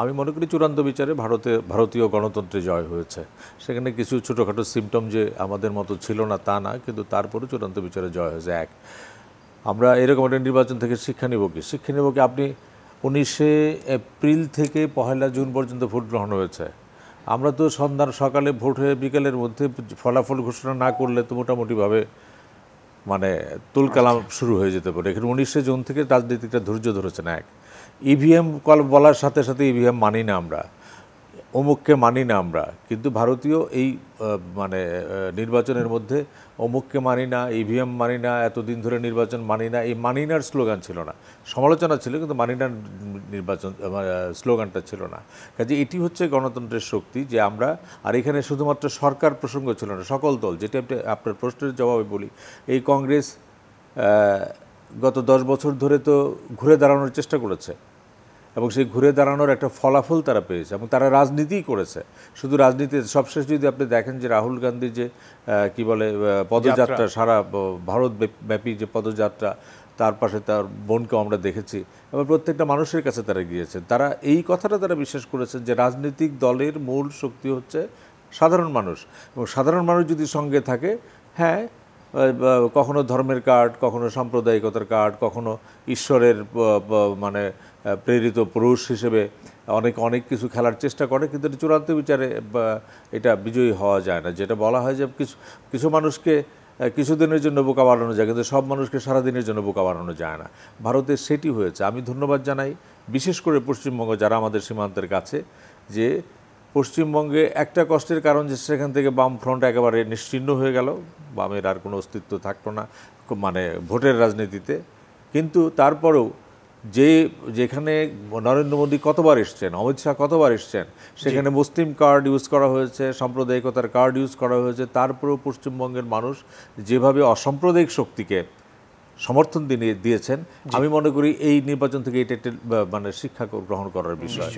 আমি মনে করি চূড়ান্ত বিচারে ভারতে ভারতীয় গণতন্ত্রে জয় হয়েছে সেখানে কিছু ছোটোখাটো সিমটম যে আমাদের মতো ছিল না তা না কিন্তু তারপরে চূড়ান্ত বিচারে জয় হয়েছে এক আমরা এরকম একটা নির্বাচন থেকে শিক্ষা নিব কি শিক্ষা নিব কি আপনি উনিশে এপ্রিল থেকে পহেলা জুন পর্যন্ত ভোট গ্রহণ হয়েছে আমরা তো সন্ধ্যার সকালে ভোট হয়ে বিকেলের মধ্যে ফলাফল ঘোষণা না করলে তো মোটামুটিভাবে মানে আচ্ছা। কালাম শুরু হয়ে যেতে পারে এখানে উনিশে জুন থেকে রাজনীতিকটা ধৈর্য ধরেছেন এক ইভিএম e কল বলার সাথে সাথে ইভিএম e মানি না আমরা অমুককে মানি না আমরা কিন্তু ভারতীয় এই মানে নির্বাচনের মধ্যে অমুককে মানি না ইভিএম e মানি না এতদিন ধরে নির্বাচন মানি না এই মানিনার স্লোগান ছিল না সমালোচনা ছিল কিন্তু মানিনার নির্বাচন মানে, স্লোগানটা ছিল না কাজে এটি হচ্ছে গণতন্ত্রের শক্তি যে আমরা আর এখানে শুধুমাত্র সরকার প্রসঙ্গ ছিল না সকল দল যেটি আপনার প্রশ্নের জবাবে বলি এই কংগ্রেস গত দশ বছর ধরে তো ঘুরে দাঁড়ানোর চেষ্টা করেছে এবং সেই ঘুরে দাঁড়ানোর একটা ফলাফল তারা পেয়েছে এবং তারা রাজনীতিই করেছে শুধু রাজনীতি সবশেষ যদি আপনি দেখেন যে রাহুল গান্ধী যে কি বলে পদযাত্রা সারা ভারত ব্যাপী যে পদযাত্রা তার পাশে তার বোনকেও আমরা দেখেছি এবং প্রত্যেকটা মানুষের কাছে তারা গিয়েছেন তারা এই কথাটা তারা বিশ্বাস করেছেন যে রাজনৈতিক দলের মূল শক্তি হচ্ছে সাধারণ মানুষ এবং সাধারণ মানুষ যদি সঙ্গে থাকে হ্যাঁ কখনো ধর্মের কার্ড কখনো সাম্প্রদায়িকতার কার্ড কখনো ঈশ্বরের মানে প্রেরিত পুরুষ হিসেবে অনেক অনেক কিছু খেলার চেষ্টা করে কিন্তু এটা চূড়ান্ত বিচারে এটা বিজয়ী হওয়া যায় না যেটা বলা হয় যে কিছু কিছু মানুষকে কিছুদিনের জন্য বোকা বাড়ানো যায় কিন্তু সব মানুষকে সারাদিনের জন্য বোকা বাড়ানো যায় না ভারতে সেটি হয়েছে আমি ধন্যবাদ জানাই বিশেষ করে পশ্চিমবঙ্গ যারা আমাদের সীমান্তের কাছে যে পশ্চিমবঙ্গে একটা কষ্টের কারণ যে সেখান থেকে বাম ফ্রন্ট একেবারে নিশ্চিহ্ন হয়ে গেল বামের আর কোনো অস্তিত্ব থাকলো না মানে ভোটের রাজনীতিতে কিন্তু তারপরেও যে যেখানে নরেন্দ্র মোদী কতবার এসছেন অমিত শাহ কতবার এসছেন সেখানে মুসলিম কার্ড ইউজ করা হয়েছে সাম্প্রদায়িকতার কার্ড ইউজ করা হয়েছে তারপরেও পশ্চিমবঙ্গের মানুষ যেভাবে অসাম্প্রদায়িক শক্তিকে সমর্থন দিয়ে দিয়েছেন আমি মনে করি এই নির্বাচন থেকে এটা একটা মানে শিক্ষা গ্রহণ করার বিষয়